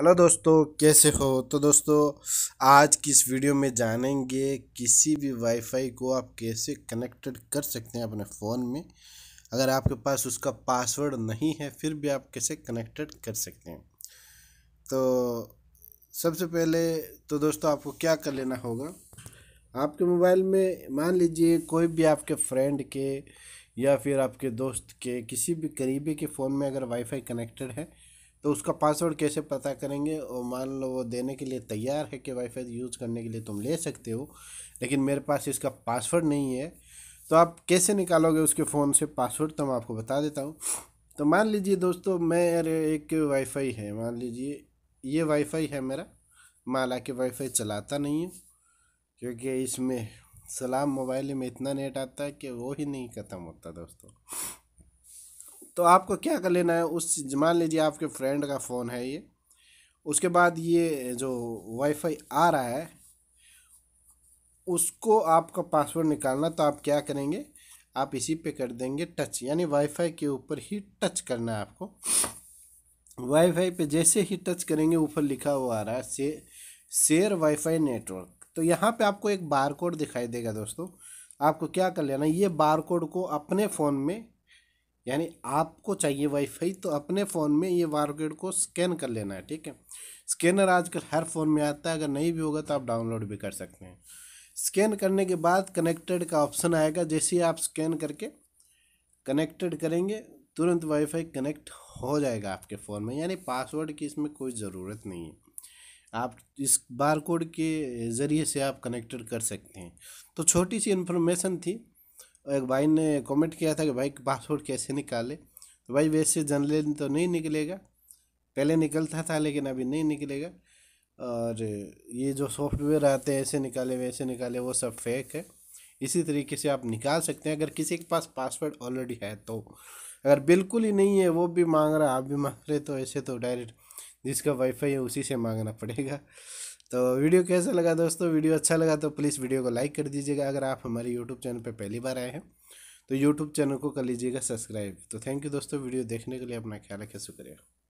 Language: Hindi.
हेलो दोस्तों कैसे हो तो दोस्तों आज की इस वीडियो में जानेंगे किसी भी वाईफाई को आप कैसे कनेक्टेड कर सकते हैं अपने फ़ोन में अगर आपके पास उसका पासवर्ड नहीं है फिर भी आप कैसे कनेक्टेड कर सकते हैं तो सबसे पहले तो दोस्तों आपको क्या कर लेना होगा आपके मोबाइल में मान लीजिए कोई भी आपके फ्रेंड के या फिर आपके दोस्त के किसी भी करीबी के फ़ोन में अगर वाईफाई कनेक्टेड है तो उसका पासवर्ड कैसे पता करेंगे और मान लो वो देने के लिए तैयार है कि वाईफाई यूज़ करने के लिए तुम ले सकते हो लेकिन मेरे पास इसका पासवर्ड नहीं है तो आप कैसे निकालोगे उसके फ़ोन से पासवर्ड तो मैं आपको बता देता हूँ तो मान लीजिए दोस्तों अरे एक वाईफाई है मान लीजिए ये वाईफाई है मेरा मैं हालाँकि वाईफाई चलाता नहीं हूँ क्योंकि इसमें सलाम मोबाइल में इतना नेट आता है कि वो ही नहीं ख़त्म होता दोस्तों तो आपको क्या कर लेना है उस मान लीजिए आपके फ्रेंड का फ़ोन है ये उसके बाद ये जो वाईफाई आ रहा है उसको आपका पासवर्ड निकालना तो आप क्या करेंगे आप इसी पे कर देंगे टच यानी वाईफाई के ऊपर ही टच करना है आपको वाईफाई पे जैसे ही टच करेंगे ऊपर लिखा हुआ आ रहा है से शेयर वाईफाई नेटवर्क तो यहाँ पे आपको एक बार कोड दिखाई देगा दोस्तों आपको क्या कर लेना ये बार कोड को अपने फ़ोन में यानी आपको चाहिए वाईफाई तो अपने फ़ोन में ये वार कोड को स्कैन कर लेना है ठीक है स्कैनर आजकल हर फ़ोन में आता है अगर नहीं भी होगा तो आप डाउनलोड भी कर सकते हैं स्कैन करने के बाद कनेक्टेड का ऑप्शन आएगा जैसे ही आप स्कैन करके कनेक्टेड करेंगे तुरंत वाईफाई कनेक्ट हो जाएगा आपके फ़ोन में यानी पासवर्ड की इसमें कोई ज़रूरत नहीं है आप इस बार कोड के ज़रिए से आप कनेक्टेड कर सकते हैं तो छोटी सी इन्फॉर्मेशन थी और एक भाई ने कमेंट किया था कि भाई पासवर्ड कैसे निकाले तो भाई वैसे जनरली तो नहीं निकलेगा पहले निकलता था लेकिन अभी नहीं निकलेगा और ये जो सॉफ्टवेयर आते हैं ऐसे निकाले वैसे निकाले वो सब फेक है इसी तरीके से आप निकाल सकते हैं अगर किसी के पास पासवर्ड ऑलरेडी है तो अगर बिल्कुल ही नहीं है वो भी मांग रहा आप भी मांग रहे तो ऐसे तो डायरेक्ट जिसका वाईफाई है उसी से मांगना पड़ेगा तो वीडियो कैसा लगा दोस्तों वीडियो अच्छा लगा तो प्लीज़ वीडियो को लाइक कर दीजिएगा अगर आप हमारे यूट्यूब चैनल पर पहली बार आए हैं तो यूट्यूब चैनल को कर लीजिएगा सब्सक्राइब तो थैंक यू दोस्तों वीडियो देखने के लिए अपना ख्याल रखें शुक्रिया